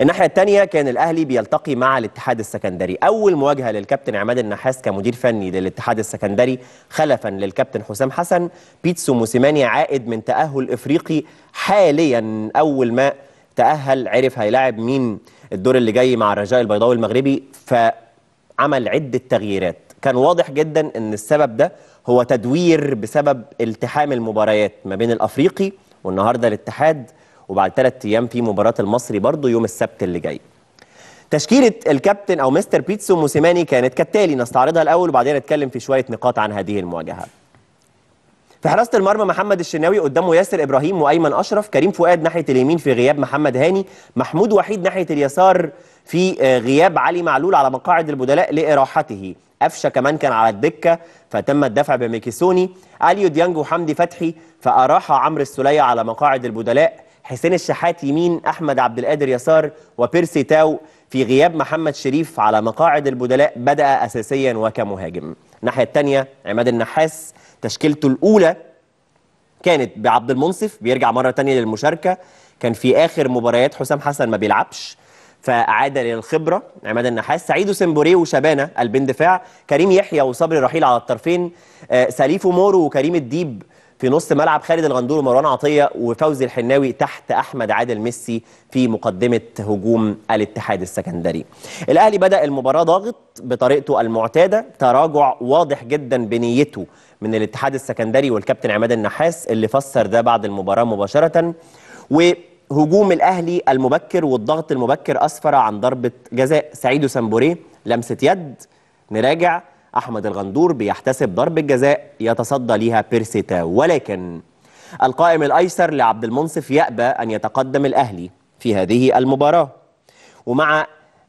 الناحيه الثانيه كان الاهلي بيلتقي مع الاتحاد السكندري اول مواجهه للكابتن عماد النحاس كمدير فني للاتحاد السكندري خلفا للكابتن حسام حسن بيتسو موسيماني عائد من تاهل افريقي حاليا اول ما تاهل عرف هيلاعب مين الدور اللي جاي مع الرجاء البيضاوي المغربي فعمل عده تغييرات كان واضح جدا ان السبب ده هو تدوير بسبب التحام المباريات ما بين الافريقي والنهارده الاتحاد وبعد ثلاث ايام في مباراه المصري برضه يوم السبت اللي جاي تشكيله الكابتن او مستر بيتسو موسيماني كانت كالتالي نستعرضها الاول وبعدين نتكلم في شويه نقاط عن هذه المواجهه في حراسه المرمى محمد الشناوي قدامه ياسر ابراهيم وايمن اشرف كريم فؤاد ناحيه اليمين في غياب محمد هاني محمود وحيد ناحيه اليسار في آه، غياب علي معلول على مقاعد البدلاء لاراحته قفشه كمان كان على الدكه فتم الدفع بميكيسوني اليو ديانج وحمدي فتحي فاراح عمرو السليه على مقاعد البدلاء حسين الشحات يمين أحمد عبد القادر يسار وبيرسي تاو في غياب محمد شريف على مقاعد البدلاء بدأ أساسيا وكمهاجم الناحية الثانية عماد النحاس تشكيلته الأولى كانت بعبد المنصف بيرجع مرة ثانيه للمشاركة كان في آخر مباريات حسام حسن ما بيلعبش فعاد للخبرة عماد النحاس سعيد سمبوري وشبانة قلبين دفاع كريم يحيى وصبري رحيل على الطرفين آه، سليف مورو وكريم الديب في نص ملعب خالد الغندور ومروان عطيه وفوزي الحناوي تحت احمد عادل ميسي في مقدمه هجوم الاتحاد السكندري. الاهلي بدا المباراه ضاغط بطريقته المعتاده تراجع واضح جدا بنيته من الاتحاد السكندري والكابتن عماد النحاس اللي فسر ده بعد المباراه مباشره و هجوم الاهلي المبكر والضغط المبكر اسفر عن ضربه جزاء سعيد سامبوري لمسه يد نراجع أحمد الغندور بيحتسب ضربة جزاء يتصدى ليها بيرسيتا ولكن القائم الأيسر لعبد المنصف يأبى أن يتقدم الأهلي في هذه المباراة ومع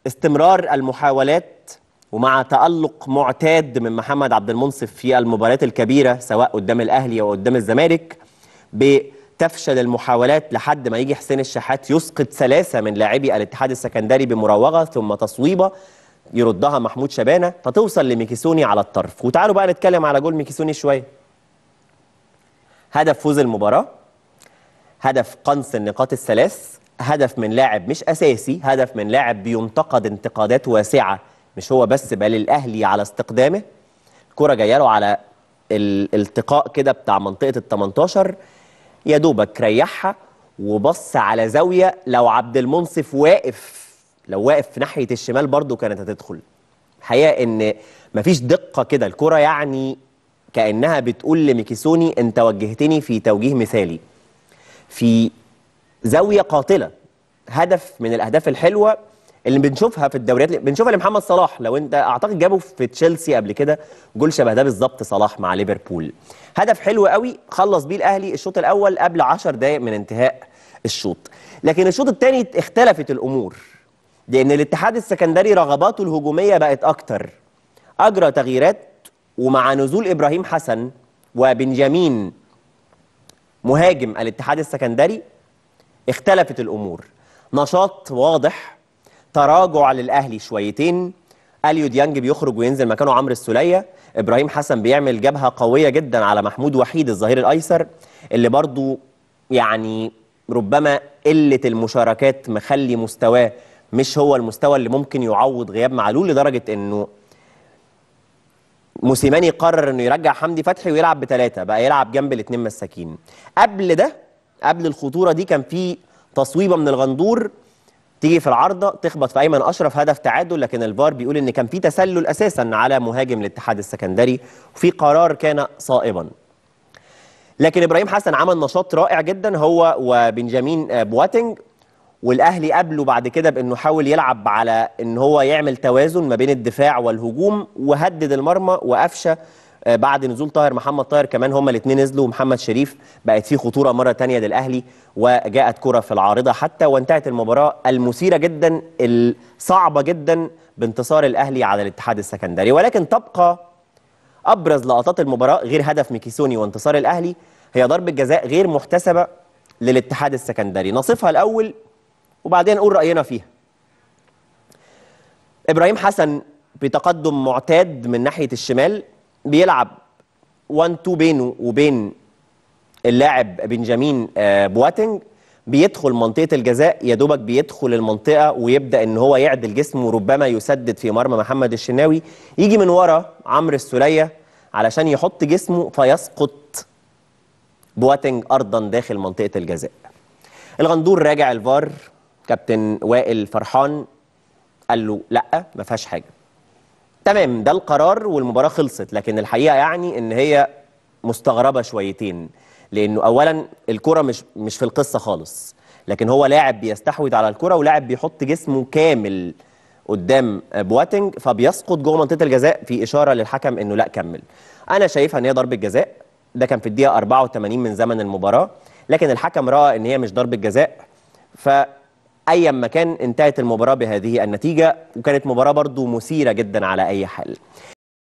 استمرار المحاولات ومع تألق معتاد من محمد عبد المنصف في المباريات الكبيرة سواء قدام الأهلي أو قدام الزمالك بتفشل المحاولات لحد ما يجي حسين الشحات يسقط ثلاثة من لاعبي الاتحاد السكندري بمراوغة ثم تصويبة يردها محمود شبانه فتوصل لميكيسوني على الطرف وتعالوا بقى نتكلم على جول ميكيسوني شويه هدف فوز المباراه هدف قنص النقاط الثلاث هدف من لاعب مش اساسي هدف من لاعب بينتقد انتقادات واسعه مش هو بس بل الاهلي على استقدامه الكره جايه له على الالتقاء كده بتاع منطقه ال 18 يا دوبك ريحها وبص على زاويه لو عبد المنصف واقف لو واقف في ناحيه الشمال برضو كانت هتدخل الحقيقه ان مفيش دقه كده الكره يعني كانها بتقول لميكيسوني انت وجهتني في توجيه مثالي في زاويه قاتله هدف من الاهداف الحلوه اللي بنشوفها في الدوريات بنشوفها لمحمد صلاح لو انت اعتقد جابه في تشيلسي قبل كده جول شبه ده بالظبط صلاح مع ليفربول هدف حلو قوي خلص بيه الاهلي الشوط الاول قبل 10 دقائق من انتهاء الشوط لكن الشوط الثاني اختلفت الامور لأن الاتحاد السكندري رغباته الهجومية بقت أكتر أجرى تغييرات ومع نزول إبراهيم حسن وبنجامين مهاجم الاتحاد السكندري اختلفت الأمور نشاط واضح تراجع للأهلي شويتين اليو ديانج بيخرج وينزل مكانه عمرو السوليه ابراهيم حسن بيعمل جبهه قويه جدا على محمود وحيد الظهير الايسر اللي برضو يعني ربما قله المشاركات مخلي مستواه مش هو المستوى اللي ممكن يعوض غياب معلول لدرجه انه موسيماني قرر انه يرجع حمدي فتحي ويلعب بثلاثه بقى يلعب جنب الاثنين مساكين قبل ده قبل الخطوره دي كان في تصويبه من الغندور تيجي في العارضه تخبط في ايمن اشرف هدف تعادل لكن الفار بيقول ان كان في تسلل اساسا على مهاجم الاتحاد السكندري وفي قرار كان صائبا لكن ابراهيم حسن عمل نشاط رائع جدا هو وبنجامين آه، بواتنج والاهلي قابله بعد كده بانه حاول يلعب على ان هو يعمل توازن ما بين الدفاع والهجوم وهدد المرمى وقفشه آه، بعد نزول طاهر محمد طاهر كمان هما الاثنين نزلوا ومحمد شريف بقت فيه خطوره مره ثانيه للاهلي وجاءت كره في العارضه حتى وانتهت المباراه المثيره جدا الصعبه جدا بانتصار الاهلي على الاتحاد السكندري ولكن تبقى ابرز لقطات المباراه غير هدف ميكيسوني وانتصار الاهلي هي ضربه جزاء غير محتسبه للاتحاد السكندري نصفها الاول وبعدين نقول راينا فيها ابراهيم حسن بتقدم معتاد من ناحيه الشمال بيلعب 1 2 بينه وبين اللاعب بنجامين آه، بواتنج بيدخل منطقه الجزاء يا دوبك بيدخل المنطقه ويبدا ان هو يعدل جسمه وربما يسدد في مرمى محمد الشناوي يجي من ورا عمرو السوليه علشان يحط جسمه فيسقط بواتنج ارضا داخل منطقه الجزاء الغندور راجع الفار كابتن وائل فرحان قال له لا ما فيهاش حاجه تمام ده القرار والمباراه خلصت لكن الحقيقه يعني ان هي مستغربه شويتين لانه اولا الكره مش مش في القصه خالص لكن هو لاعب بيستحوذ على الكره ولاعب بيحط جسمه كامل قدام بواتنج فبيسقط جوه منطقه الجزاء في اشاره للحكم انه لا كمل انا شايفها ان هي ضربه جزاء ده كان في الدقيقه 84 من زمن المباراه لكن الحكم راى ان هي مش ضربه جزاء ف ايا ما كان انتهت المباراه بهذه النتيجه وكانت مباراه برضو مثيره جدا على اي حال